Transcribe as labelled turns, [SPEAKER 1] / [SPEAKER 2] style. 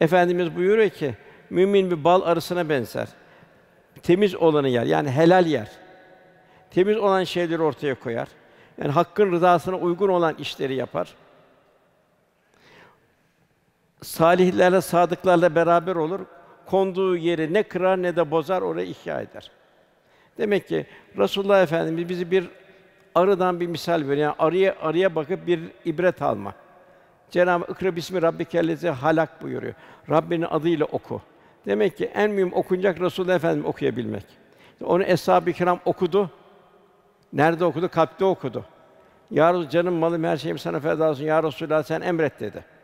[SPEAKER 1] Efendimiz buyuruyor ki mümin bir bal arısına benzer. Temiz olanı yer yani helal yer. Temiz olan şeyleri ortaya koyar. Yani hakkın rızasına uygun olan işleri yapar. Salihlerle, sadıklarla beraber olur. Konduğu yeri ne kırar ne de bozar, orayı ihya eder. Demek ki Rasulullah Efendimiz bizi bir arıdan bir misal veriyor. Yani arıya arıya bakıp bir ibret alma. Cenab-ı Okra bismi rabbikellezi halak buyuruyor. Rabbinin adıyla oku. Demek ki en mühim okunacak Resul Efendim okuyabilmek. Onu eshab-ı kiram okudu. Nerede okudu? Kalpte okudu. Ya Rabbi, canım, malım, her şeyim sana feda olsun. Ya Resulallah sen emret dedi.